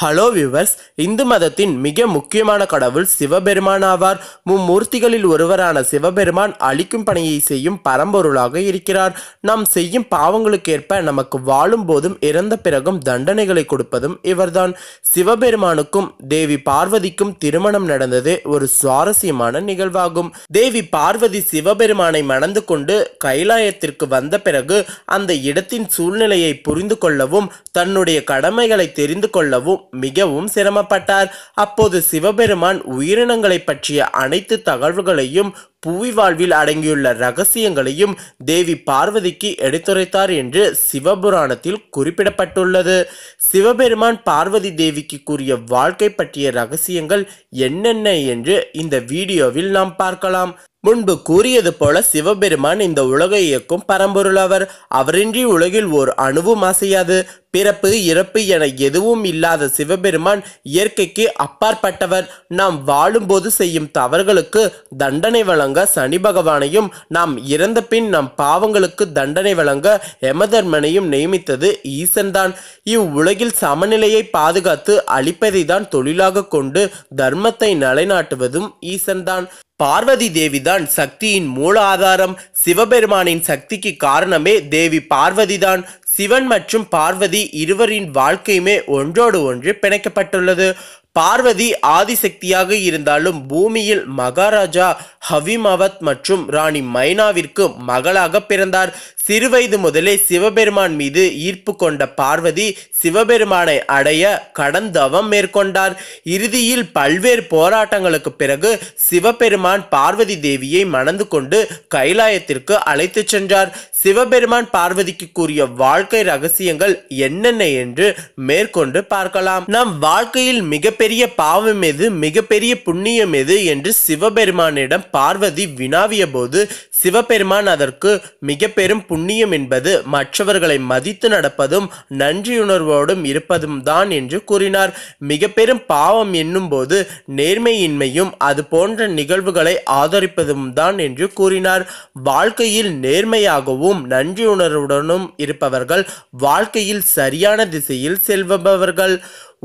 hello viewers Hindu மதத்தின் மிக முக்கியமான கடவுள் சிவபெருமான் ஆவார் மும்மூர்த்திகளில் ஒருவரான சிவபெருமான் அழிக்கும் பணியை செய்யும் பரம்பொருளாக இருக்கிறார் நாம் செய்யும் பாவங்களுக்கேற்ப நமக்கு வாழும் போதும் இறந்த பிறகும் தண்டனைகளை கொடுப்பதும் இவர்தான் சிவபெருமானுக்கும் தேவி பார்வதிக்கும் திருமணம் நடந்தது ஒரு சுவாரஸ்யமான நிகழ்வாகும் தேவி பார்வதி சிவபெருமானை மணந்து கொண்டு கைலாயத்திற்கு வந்த பிறகு அந்த இடத்தின் சூழ்நிலையை புரிந்து கொள்ளவும் தன்னுடைய கடமைகளை தெரிந்து கொள்ளவும் மிகவும் சிரமப்பட்டார் அப்போது சிவபெருமான் உயிரினங்களை பற்றிய அனைத்து தகவல்களையும் புவி வாழ்வில் அடங்கியுள்ள ரகசியங்களையும் தேவி பார்வதிக்கு எடுத்துரைத்தார் என்று சிவபுராணத்தில் குறிப்பிடப்பட்டுள்ளது சிவபெருமான் பார்வதி தேவிக்கு கூறிய வாழ்க்கை பற்றிய ரகசியங்கள் என்னென்ன என்று இந்த வீடியோவில் நாம் பார்க்கலாம் முன்பு கூறியது போல சிவபெருமான் இந்த உலகை இயக்கும் பரம்பொருள் அவர் அவரின்றி உலகில் ஓர் அணுவும் அசையாது பிறப்பு இறப்பு என எதுவும் இல்லாத சிவபெருமான் இயற்கைக்கு அப்பாற்பட்டவர் நாம் வாழும்போது செய்யும் தவறுகளுக்கு தண்டனை வழங்க வழங்க சனி பகவானையும் நாம் இறந்த பின் நம் பாவங்களுக்கு தண்டனை வழங்க யமதர்மனையும் நியமித்தது ஈசன்தான் இவ்வுலகில் சமநிலையை பாதுகாத்து அழிப்பதை தான் தொழிலாக கொண்டு தர்மத்தை நிலைநாட்டுவதும் ஈசன்தான் பார்வதி தேவிதான் சக்தியின் மூல ஆதாரம் சிவபெருமானின் சக்திக்கு காரணமே தேவி பார்வதிதான் சிவன் மற்றும் பார்வதி இருவரின் வாழ்க்கையுமே ஒன்றோடு ஒன்று பிணைக்கப்பட்டுள்ளது பார்வதி ஆதிசக்தியாக இருந்தாலும் பூமியில் மகாராஜா ஹவிமவத் மற்றும் ராணி மைனாவிற்கு மகளாக பிறந்தார் சிறுவயது முதலே சிவபெருமான் மீது ஈர்ப்பு கொண்ட பார்வதி சிவபெருமானை அடைய கடந்தவம் மேற்கொண்டார் இறுதியில் பல்வேறு போராட்டங்களுக்கு பிறகு சிவபெருமான் பார்வதி தேவியை மணந்து கொண்டு கைலாயத்திற்கு அழைத்து சென்றார் சிவபெருமான் பார்வதிக்கு கூறிய வாழ்க்கை ரகசியங்கள் என்னென்ன என்று மேற்கொண்டு பார்க்கலாம் நம் வாழ்க்கையில் மிகப்பெரிய பாவம் எது மிகப்பெரிய புண்ணியம் எது என்று சிவபெருமானிடம் பார்வதி வினாவிய போது சிவபெருமான் அதற்கு மிக பெரும் புண்ணியம் என்பது மற்றவர்களை மதித்து நடப்பதும் நன்றியுணர்வோடும் இருப்பதும் தான் என்று கூறினார் மிக பெரும் பாவம் என்னும்போது நேர்மையின்மையும் அது போன்ற நிகழ்வுகளை ஆதரிப்பதும் தான் என்று கூறினார் வாழ்க்கையில் நேர்மையாகவும் நன்றியுணர்வுடனும் இருப்பவர்கள் வாழ்க்கையில் சரியான திசையில் செல்பவர்கள்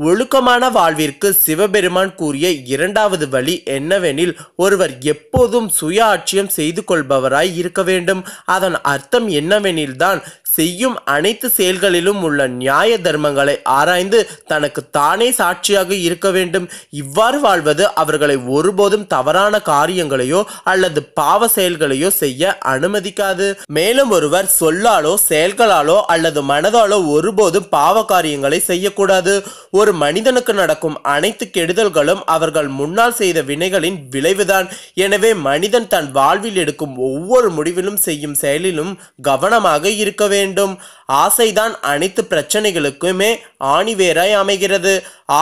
ஒழுக்கமான வாழ்விற்கு சிவபெருமான் கூறிய இரண்டாவது வழி என்னவெனில் ஒருவர் எப்போதும் சுய ஆட்சியம் செய்து கொள்பவராய் இருக்க வேண்டும் அதன் அர்த்தம் என்னவெனில்தான் செய்யும் அனைத்து செயல்களிலும் உள்ள நியாய தர்மங்களை ஆராய்ந்து தனக்கு தானே சாட்சியாக இருக்க வேண்டும் இவ்வாறு வாழ்வது அவர்களை ஒருபோதும் தவறான காரியங்களையோ அல்லது பாவ செயல்களையோ செய்ய அனுமதிக்காது மேலும் ஒருவர் சொல்லாலோ செயல்களாலோ அல்லது மனதாலோ ஒருபோதும் பாவ காரியங்களை செய்யக்கூடாது ஒரு மனிதனுக்கு நடக்கும் அனைத்து கெடுதல்களும் அவர்கள் முன்னால் செய்த வினைகளின் விளைவுதான் எனவே மனிதன் தன் வாழ்வில் எடுக்கும் ஒவ்வொரு முடிவிலும் செய்யும் செயலிலும் கவனமாக இருக்க வேண்டும் வேண்டும் ஆசைதான் அனைத்து பிரச்சனைகளுக்குமே ஆணிவேராய் அமைகிறது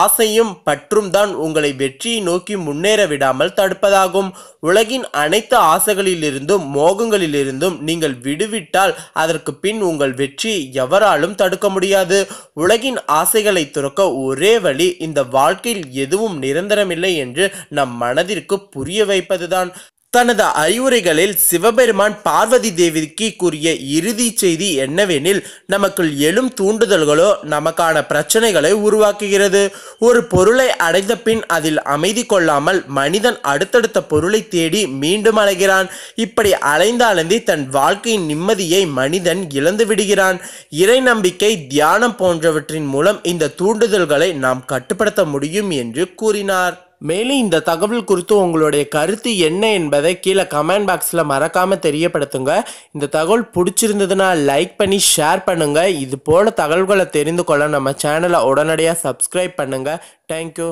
ஆசையும் பற்றும் தான் உங்களை வெற்றியை நோக்கி முன்னேற விடாமல் தடுப்பதாகும் உலகின் அனைத்து ஆசைகளிலிருந்தும் மோகங்களிலிருந்தும் நீங்கள் விடுவிட்டால் அதற்கு பின் உங்கள் வெற்றி எவராலும் தடுக்க முடியாது உலகின் ஆசைகளை துறக்க ஒரே வழி இந்த வாழ்க்கையில் எதுவும் நிரந்தரமில்லை என்று நம் மனதிற்கு புரிய வைப்பதுதான் தனது அறிவுரைகளில் சிவபெருமான் பார்வதி தேவிக்கு கூறிய இறுதி செய்தி என்னவெனில் நமக்குள் எழும் தூண்டுதல்களோ நமக்கான பிரச்சனைகளை உருவாக்குகிறது ஒரு பொருளை அடைந்த பின் அதில் அமைதி கொள்ளாமல் மனிதன் அடுத்தடுத்த பொருளை தேடி மீண்டும் அலைகிறான் இப்படி அலைந்தாலந்தி அலைந்து தன் வாழ்க்கையின் நிம்மதியை மனிதன் இழந்து விடுகிறான் இறை நம்பிக்கை தியானம் போன்றவற்றின் மூலம் இந்த தூண்டுதல்களை நாம் கட்டுப்படுத்த முடியும் என்று கூறினார் மேலும் இந்த தகவல் குறித்து உங்களுடைய கருத்து என்ன என்பதை கீழே கமெண்ட் பாக்ஸில் மறக்காமல் தெரியப்படுத்துங்க இந்த தகவல் பிடிச்சிருந்ததுன்னா லைக் பண்ணி ஷேர் பண்ணுங்கள் இது போல தகவல்களை தெரிந்து கொள்ள நம்ம சேனலை உடனடியாக சப்ஸ்கிரைப் பண்ணுங்கள் தேங்க்யூ